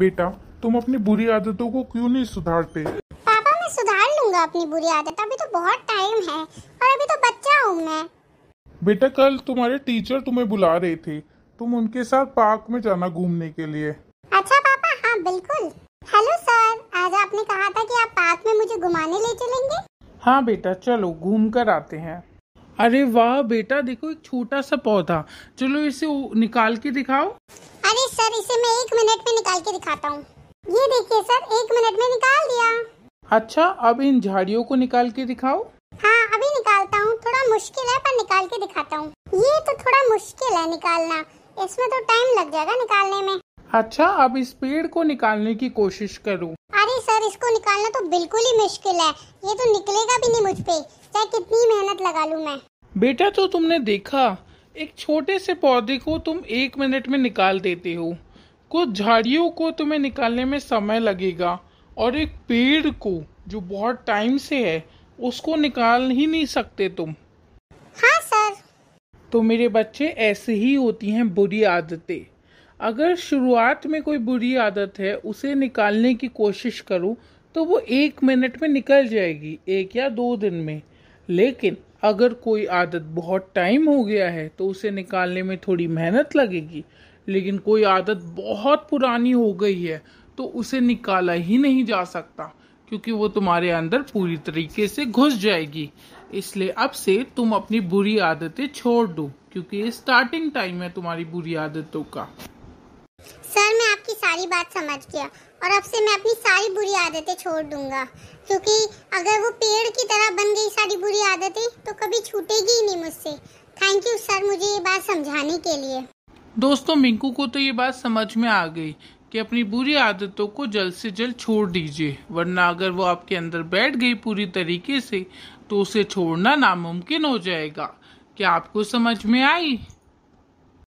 बेटा तुम अपनी बुरी आदतों को क्यों नहीं सुधारते पापा मैं सुधार लूंगा अपनी बुरी आदत अभी तो बहुत टाइम है और अभी तो बच्चा हूँ मैं बेटा कल तुम्हारे टीचर तुम्हें बुला रहे थे तुम उनके साथ पार्क में जाना घूमने के लिए अच्छा पापा हाँ बिल्कुल हेलो सर आज आपने कहा था कि आप पार्क में मुझे घुमाने ले चलेंगे हाँ बेटा चलो घूम कर आते हैं अरे वाह बेटा देखो एक छोटा सा पौधा चलो इसे निकाल के दिखाओ अरे सर इसे मैं एक मिनट में निकाल के दिखाता हूँ ये देखिए सर एक मिनट में निकाल दिया अच्छा अब इन झाड़ियों को निकाल के दिखाओ हाँ अभी निकालता हूँ थोड़ा मुश्किल है पर निकाल के दिखाता हूँ ये तो थोड़ा मुश्किल है निकालना इसमें तो टाइम लग जाएगा निकालने में अच्छा अब इस पेड़ को निकालने की कोशिश करूँ सर इसको निकालना तो बिल्कुल ही मुश्किल है ये तो निकलेगा भी नहीं मुझ पर चाहे कितनी मेहनत लगा लूँ मैं बेटा तो तुमने देखा एक छोटे से पौधे को तुम एक मिनट में निकाल देते हो कुछ झाड़ियों को तुम्हें निकालने में समय लगेगा और एक पेड़ को जो बहुत टाइम से है उसको निकाल ही नहीं सकते तुम हाँ सर तो मेरे बच्चे ऐसे ही होती हैं बुरी आदतें अगर शुरुआत में कोई बुरी आदत है उसे निकालने की कोशिश करूँ तो वो एक मिनट में निकल जाएगी एक या दो दिन में लेकिन अगर कोई आदत बहुत टाइम हो गया है तो उसे निकालने में थोड़ी मेहनत लगेगी लेकिन कोई आदत बहुत पुरानी हो गई है तो उसे निकाला ही नहीं जा सकता क्योंकि वो तुम्हारे अंदर पूरी तरीके से घुस जाएगी इसलिए अब से तुम अपनी बुरी आदतें छोड़ दो क्योंकि ये स्टार्टिंग टाइम है तुम्हारी बुरी आदतों का सारी बात समझ गया और अब से मैं अपनी सारी बुरी आदतें छोड़ दूंगा क्योंकि अगर वो पेड़ की तरह बन गई सारी बुरी आदतें तो कभी छूटेगी ही नहीं मुझसे थैंक यू सर मुझे ये बात समझाने के लिए दोस्तों मिंकू को तो ये बात समझ में आ गई कि अपनी बुरी आदतों को जल्द से जल्द छोड़ दीजिए वरना अगर वो आपके अंदर बैठ गई पूरी तरीके से तो उसे छोड़ना नामुमकिन हो जाएगा क्या आपको समझ में आई